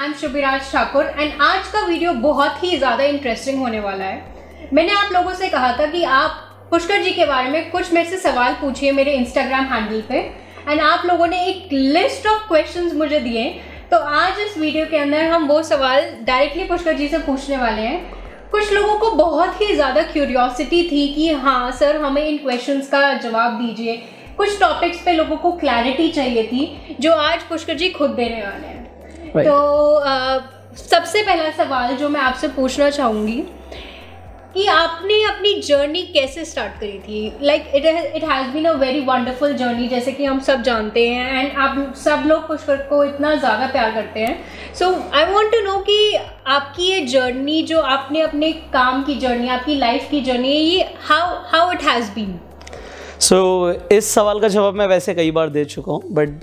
I am Shubhiraj Thakur and आज का video बहुत ही ज़्यादा इंटरेस्टिंग होने वाला है मैंने आप लोगों से कहा था कि आप पुष्कर जी के बारे में कुछ मेरे से सवाल पूछिए मेरे इंस्टाग्राम हैंडल पे एंड आप लोगों ने एक लिस्ट ऑफ क्वेश्चंस मुझे दिए तो आज इस वीडियो के अंदर हम वो सवाल डायरेक्टली पुष्कर जी से पूछने वाले हैं कुछ लोगों को बहुत ही ज़्यादा क्यूरियोसिटी थी कि हाँ सर हमें इन क्वेश्चन का जवाब दीजिए कुछ टॉपिक्स पे लोगों को क्लैरिटी चाहिए थी जो आज पुष्कर जी खुद देने वाले हैं right. तो आ, सबसे पहला सवाल जो मैं आपसे पूछना चाहूँगी कि आपने अपनी जर्नी कैसे स्टार्ट करी थी like it it has been a very wonderful journey जैसे कि हम सब जानते हैं एंड आप सब लोग पुष्कर को इतना ज़्यादा प्यार करते हैं so I want to know कि आपकी ये जर्नी जो आपने अपने काम की जर्नी आपकी लाइफ की जर्नी ये how how it has been so so, इस सवाल का जवाब मैं वैसे कई बार दे चुका हूँ बट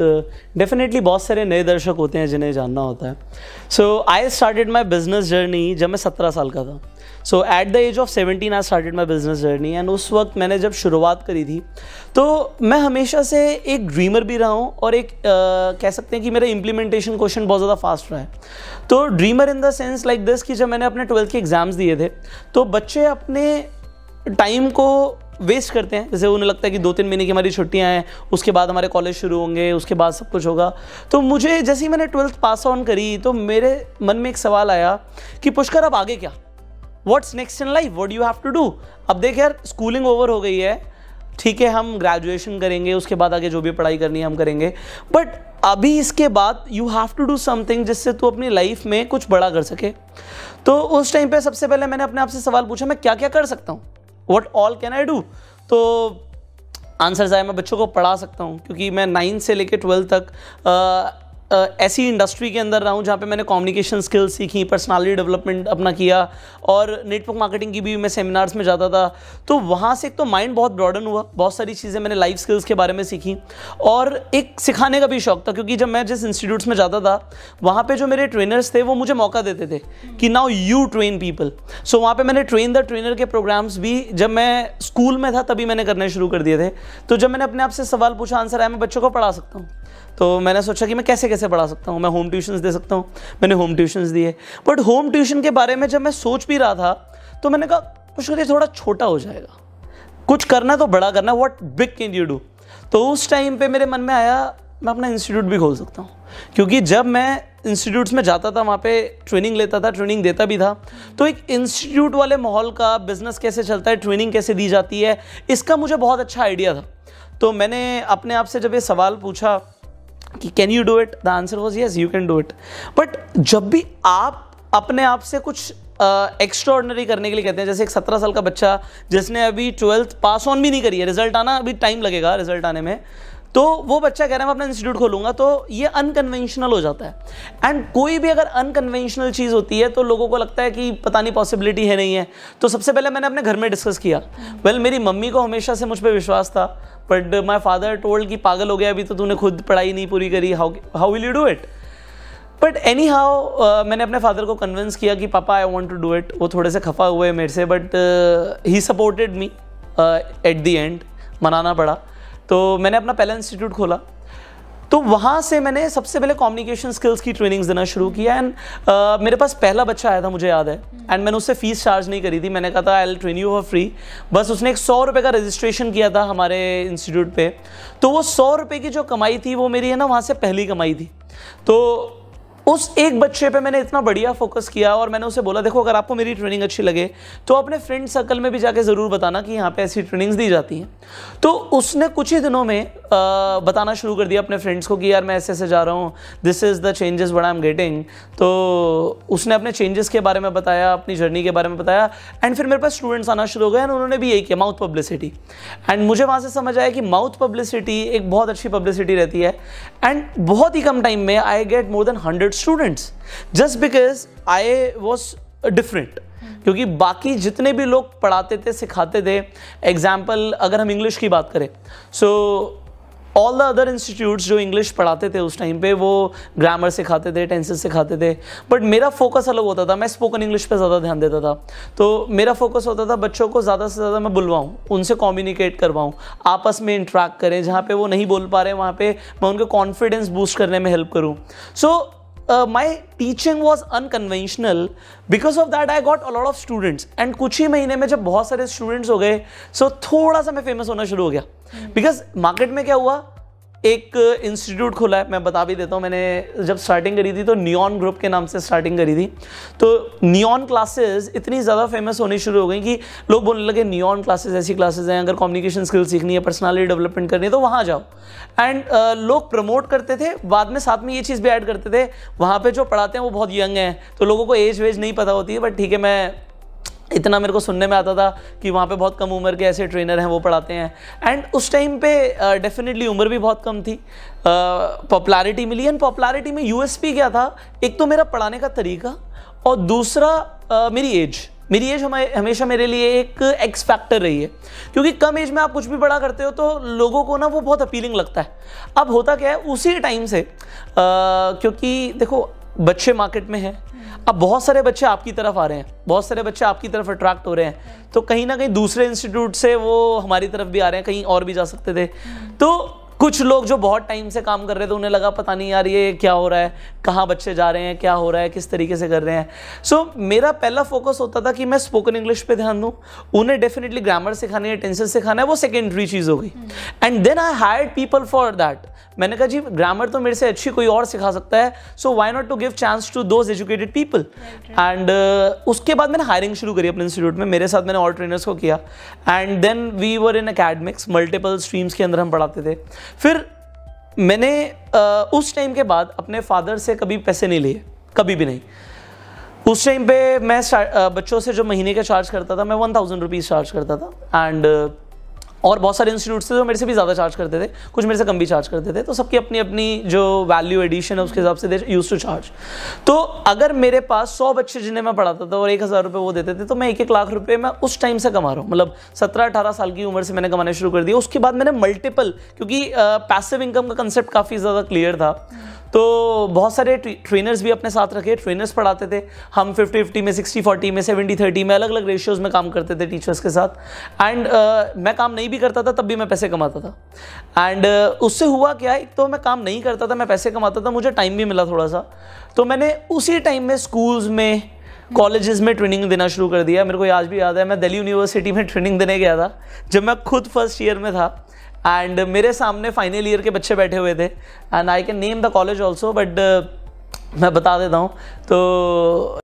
डेफिनेटली uh, बहुत सारे नए दर्शक होते हैं जिन्हें जानना होता है so I started my business journey जब मैं सत्रह साल का था so at the age of seventeen I started my business journey and उस वक्त मैंने जब शुरुआत करी थी तो मैं हमेशा से एक ड्रीमर भी रहा हूँ और एक uh, कह सकते हैं कि मेरा इम्प्लीमेंटेशन क्वेश्चन बहुत ज़्यादा फास्ट रहा है तो dreamer in the sense like this कि जब मैंने अपने ट्वेल्थ के एग्ज़ाम्स दिए थे तो बच्चे अपने टाइम को वेस्ट करते हैं जैसे उन्हें लगता है कि दो तीन महीने की हमारी छुट्टियां हैं उसके बाद हमारे कॉलेज शुरू होंगे उसके बाद सब कुछ होगा तो मुझे जैसे ही मैंने ट्वेल्थ पास ऑन करी तो मेरे मन में एक सवाल आया कि पुष्कर अब आगे क्या what's next in life what you have to do अब देख यार स्कूलिंग ओवर हो गई है ठीक है हम ग्रेजुएशन करेंगे उसके बाद आगे जो भी पढ़ाई करनी है हम करेंगे बट अभी इसके बाद you have to do something जिससे तू अपनी लाइफ में कुछ बड़ा कर सके तो उस टाइम पे सबसे पहले मैंने अपने आप से सवाल पूछा मैं क्या क्या कर सकता हूँ what all can I do तो आंसर आए मैं बच्चों को पढ़ा सकता हूँ क्योंकि मैं नाइन्थ से लेकर ट्वेल्थ तक ऐसी इंडस्ट्री के अंदर रहा हूँ जहाँ पे मैंने कम्युनिकेशन स्किल्स सीखी पर्सनालिटी डेवलपमेंट अपना किया और नेटवर्क मार्केटिंग की भी मैं सेमिनार्स में जाता था तो वहाँ से एक तो माइंड बहुत ब्रॉडन हुआ बहुत सारी चीज़ें मैंने लाइफ स्किल्स के बारे में सीखी और एक सिखाने का भी शौक था क्योंकि जब मैं जिस इंस्टीट्यूट्स में जाता था वहाँ पर जो मेरे ट्रेनर्स थे वो मुझे मौका देते थे कि now you train people so वहाँ पर मैंने ट्रेन द ट्रेनर के प्रोग्राम्स भी जब मैं स्कूल में था तभी मैंने करने शुरू कर दिए थे तो जब मैंने अपने आप से सवाल पूछा आंसर आया मैं बच्चों को पढ़ा सकता हूँ तो मैंने सोचा कि मैं कैसे कैसे पढ़ा सकता हूँ मैं होम ट्यूशन्स दे सकता हूँ मैंने होम ट्यूशंस दिए बट होम ट्यूशन के बारे में जब मैं सोच भी रहा था तो मैंने कहा कुछ मुश्किल थोड़ा छोटा हो जाएगा कुछ करना तो बड़ा करना what big can you do तो उस टाइम पे मेरे मन में आया मैं अपना इंस्टीट्यूट भी खोल सकता हूँ क्योंकि जब मैं इंस्टीट्यूट्स में जाता था वहाँ पे ट्रेनिंग लेता था ट्रेनिंग देता भी था तो एक इंस्टीट्यूट वाले माहौल का बिज़नेस कैसे चलता है ट्रेनिंग कैसे दी जाती है इसका मुझे बहुत अच्छा आइडिया था तो मैंने अपने आप से जब ये सवाल पूछा कि can you do it the answer was yes you can do it but जब भी आप अपने आप से कुछ एक्स्ट्रॉर्डनरी uh, करने के लिए कहते हैं जैसे एक सत्रह साल का बच्चा जिसने अभी ट्वेल्थ पास ऑन भी नहीं करी है रिजल्ट आना अभी टाइम लगेगा रिजल्ट आने में तो वो बच्चा कह रहा है मैं अपना इंस्टीट्यूट खोलूंगा तो ये अनकन्वेंशनल हो जाता है एंड कोई भी अगर अनकन्वेंशनल चीज़ होती है तो लोगों को लगता है कि पता नहीं पॉसिबिलिटी है नहीं है तो सबसे पहले मैंने अपने घर में डिस्कस किया वेल well, मेरी मम्मी को हमेशा से मुझ पर विश्वास था बट माई फादर टोल्ड कि पागल हो गया अभी तो तूने खुद पढ़ाई नहीं पूरी करी how how will you do it but anyhow मैंने अपने फादर को कन्विंस किया कि पापा I want to do it वो थोड़े से खफा हुए मेरे से but he supported me at the end मनाना पड़ा तो मैंने अपना पहला इंस्टीट्यूट खोला तो वहाँ से मैंने सबसे पहले कम्युनिकेशन स्किल्स की ट्रेनिंग्स देना शुरू किया एंड uh, मेरे पास पहला बच्चा आया था मुझे याद है एंड मैंने उससे फीस चार्ज नहीं करी थी मैंने कहा था I'll train you for free बस उसने एक सौ रुपये का रजिस्ट्रेशन किया था हमारे इंस्टीट्यूट पे तो वो सौ रुपये की जो कमाई थी वो मेरी है ना वहाँ से पहली कमाई थी तो उस एक बच्चे पे मैंने इतना बढ़िया फोकस किया और मैंने उसे बोला देखो अगर आपको मेरी ट्रेनिंग अच्छी लगे तो अपने फ्रेंड सर्कल में भी जाके ज़रूर बताना कि यहाँ पे ऐसी ट्रेनिंग्स दी जाती हैं तो उसने कुछ ही दिनों में बताना शुरू कर दिया अपने फ्रेंड्स को कि यार मैं ऐसे ऐसे जा रहा हूँ this is the changes but I am getting तो उसने अपने चेंजेस के बारे में बताया अपनी जर्नी के बारे में बताया एंड फिर मेरे पास स्टूडेंट्स आना शुरू हो गए एंड उन्होंने भी यही किया माउथ पब्लिसिटी एंड मुझे वहाँ से समझ आया कि माउथ पब्लिसिटी एक बहुत अच्छी पब्लिसिटी रहती है एंड बहुत ही कम टाइम में I get more than hundred students just because I was different क्योंकि बाकी जितने भी लोग पढ़ाते थे सिखाते थे एग्जाम्पल अगर हम इंग्लिश की बात करें so so, all the other institutes जो इंग्लिश पढ़ाते थे उस टाइम पे वो ग्रामर सिखाते थे टेंसेस सिखाते थे बट मेरा फोकस अलग होता था मैं स्पोकन इंग्लिश पे ज़्यादा ध्यान देता था तो मेरा फोकस होता था बच्चों को ज़्यादा से ज़्यादा मैं बुलवाऊँ उनसे कॉम्युनिकेट करवाऊँ आपस में इंट्रैक्ट करें जहाँ पर वो नहीं बोल पा रहे वहाँ पर मैं उनके कॉन्फिडेंस बूस्ट करने में हेल्प करूँ so my teaching was unconventional because of that I got a lot of students and कुछ ही महीने में जब बहुत सारे स्टूडेंट्स हो गए सो so थोड़ा सा मैं फेमस होना शुरू हो गया बिकॉज मार्केट में क्या हुआ एक इंस्टीट्यूट खुला है मैं बता भी देता हूँ मैंने जब स्टार्टिंग करी थी तो नियॉन ग्रुप के नाम से स्टार्टिंग करी थी तो नियॉन क्लासेस इतनी ज़्यादा फेमस होनी शुरू हो गई कि लोग बोलने लगे नियॉन क्लासेस ऐसी क्लासेस हैं अगर कम्युनिकेशन स्किल सीखनी है पर्सनालिटी डेवलपमेंट करनी है तो वहाँ जाओ एंड uh, लोग प्रमोट करते थे बाद में साथ में ये चीज़ भी ऐड करते थे वहाँ पर जो पढ़ाते हैं वो बहुत यंग हैं तो लोगों को एज वेज नहीं पता होती है बट ठीक है मैं इतना मेरे को सुनने में आता था कि वहाँ पे बहुत कम उम्र के ऐसे ट्रेनर हैं वो पढ़ाते हैं एंड उस टाइम पे डेफिनेटली uh, उम्र भी बहुत कम थी पॉपुलैरिटी uh, मिली एंड पॉपुलैरिटी में यूएसपी क्या था एक तो मेरा पढ़ाने का तरीका और दूसरा uh, मेरी एज मेरी एज हमेशा मेरे लिए एक एक्स फैक्टर रही है क्योंकि कम एज में आप कुछ भी बड़ा करते हो तो लोगों को ना वो बहुत अपीलिंग लगता है अब होता क्या है उसी टाइम से uh, क्योंकि देखो बच्चे मार्केट में हैं अब बहुत सारे बच्चे आपकी तरफ आ रहे हैं बहुत सारे बच्चे आपकी तरफ अट्रैक्ट हो रहे हैं तो कहीं ना कहीं दूसरे इंस्टीट्यूट से वो हमारी तरफ भी आ रहे हैं कहीं और भी जा सकते थे तो कुछ लोग जो बहुत टाइम से काम कर रहे थे उन्हें लगा पता नहीं यार ये क्या हो रहा है कहाँ बच्चे जा रहे हैं क्या हो रहा है किस तरीके से कर रहे हैं सो so, मेरा पहला फोकस होता था कि मैं स्पोकन इंग्लिश पे ध्यान दूँ उन्हें डेफिनेटली ग्रामर सिखानी है टेंशन सिखाना है वो सेकेंडरी चीज़ हो गई and then I hire people for that मैंने कहा जी ग्रामर तो मेरे से अच्छी कोई और सिखा सकता है so why not to give chance to those educated people and उसके बाद मैंने हायरिंग शुरू करी अपने इंस्टीट्यूट में मेरे साथ मैंने और ट्रेनर्स को किया and then we were in academics multiple streams के अंदर हम पढ़ाते थे फिर मैंने uh, उस टाइम के बाद अपने फादर से कभी पैसे नहीं लिए कभी भी नहीं उस टाइम पे मैं uh, बच्चों से जो महीने का चार्ज करता था मैं वन थाउजेंड रुपीज़ चार्ज करता था एंड और बहुत सारे इंस्टीट्यूट थे जो मेरे से भी ज़्यादा चार्ज करते थे कुछ मेरे से कम भी चार्ज करते थे तो सबकी अपनी अपनी जो वैल्यू एडिशन है उसके हिसाब से दे यूज़ टू चार्ज तो अगर मेरे पास सौ बच्चे जिन्हें मैं पढ़ाता था और एक हज़ार रुपये वो देते थे तो मैं एक एक लाख रुपये मैं उस टाइम से कमा रहा हूँ मतलब सत्रह अठारह साल की उम्र से मैंने कमाना शुरू कर दिया उसके बाद मैंने मल्टीपल क्योंकि पैसिव इनकम का कंसेप्ट काफ़ी ज़्यादा क्लियर था तो बहुत सारे ट्रेनर्स भी अपने साथ रखे ट्रेनर्स पढ़ाते थे हम 50 50 में 60 40 में 70 30 में अलग अलग रेशियोज़ में काम करते थे टीचर्स के साथ एंड uh, मैं काम नहीं भी करता था तब भी मैं पैसे कमाता था एंड uh, उससे हुआ क्या एक तो मैं काम नहीं करता था मैं पैसे कमाता था मुझे टाइम भी मिला थोड़ा सा तो मैंने उसी टाइम में स्कूल्स में कॉलेजेस में ट्रेनिंग देना शुरू कर दिया मेरे को आज भी याद है मैं दिल्ली यूनिवर्सिटी में ट्रेनिंग देने गया था जब मैं खुद फर्स्ट ईयर में था एंड मेरे सामने फाइनल ईयर के बच्चे बैठे हुए थे and I can name the college also but मैं बता देता हूँ तो